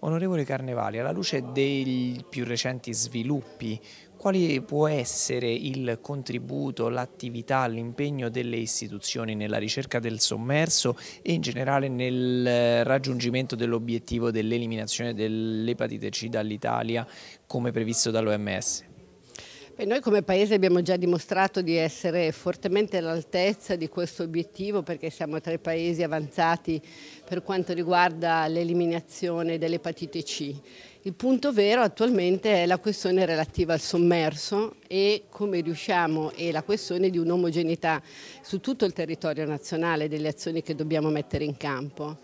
Onorevole Carnevali, alla luce dei più recenti sviluppi, quale può essere il contributo, l'attività, l'impegno delle istituzioni nella ricerca del sommerso e in generale nel raggiungimento dell'obiettivo dell'eliminazione dell'epatite C dall'Italia come previsto dall'OMS? Beh, noi come Paese abbiamo già dimostrato di essere fortemente all'altezza di questo obiettivo perché siamo tra i Paesi avanzati per quanto riguarda l'eliminazione dell'epatite C. Il punto vero attualmente è la questione relativa al sommerso e come riusciamo e la questione di un'omogeneità su tutto il territorio nazionale delle azioni che dobbiamo mettere in campo.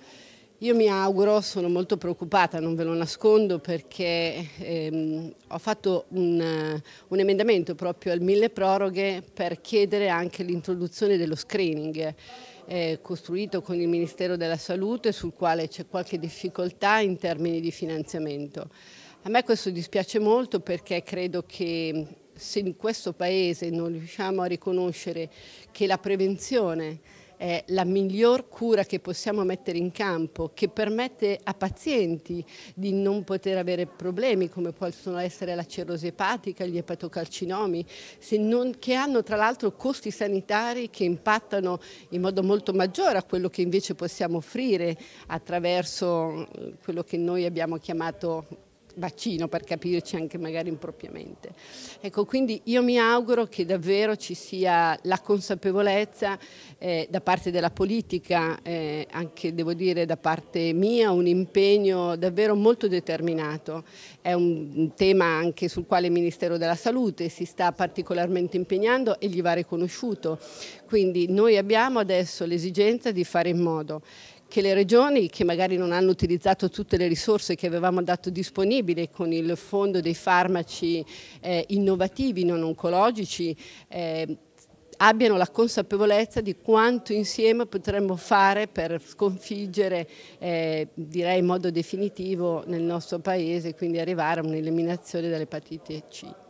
Io mi auguro, sono molto preoccupata, non ve lo nascondo, perché ehm, ho fatto un, un, emendamento proprio al mille proroghe per chiedere anche l'introduzione dello screening eh, costruito con il Ministero della Salute sul quale c'è qualche difficoltà in termini di finanziamento. A me questo dispiace molto perché credo che se in questo Paese non riusciamo a riconoscere che la prevenzione è la miglior cura che possiamo mettere in campo, che permette a pazienti di non poter avere problemi come possono essere la cirrosi epatica, gli epatocalcinomi, non, che hanno tra l'altro costi sanitari che impattano in modo molto maggiore a quello che invece possiamo offrire attraverso mm, quello che noi abbiamo chiamato vaccino per capirci anche magari impropriamente. Ecco, quindi io mi auguro che davvero ci sia la consapevolezza eh, da parte della politica, eh, anche devo dire da parte mia, un impegno davvero molto determinato. È un, un tema anche sul quale il Ministero della Salute si sta particolarmente impegnando e gli va riconosciuto. Quindi noi abbiamo adesso l'esigenza di fare in modo che le regioni che magari non hanno utilizzato tutte le risorse che avevamo dato disponibili con il fondo dei farmaci eh, innovativi non oncologici eh, abbiano la consapevolezza di quanto insieme potremmo fare per sconfiggere, eh, direi in modo definitivo, nel nostro paese, quindi arrivare a un'eliminazione dell'epatite C.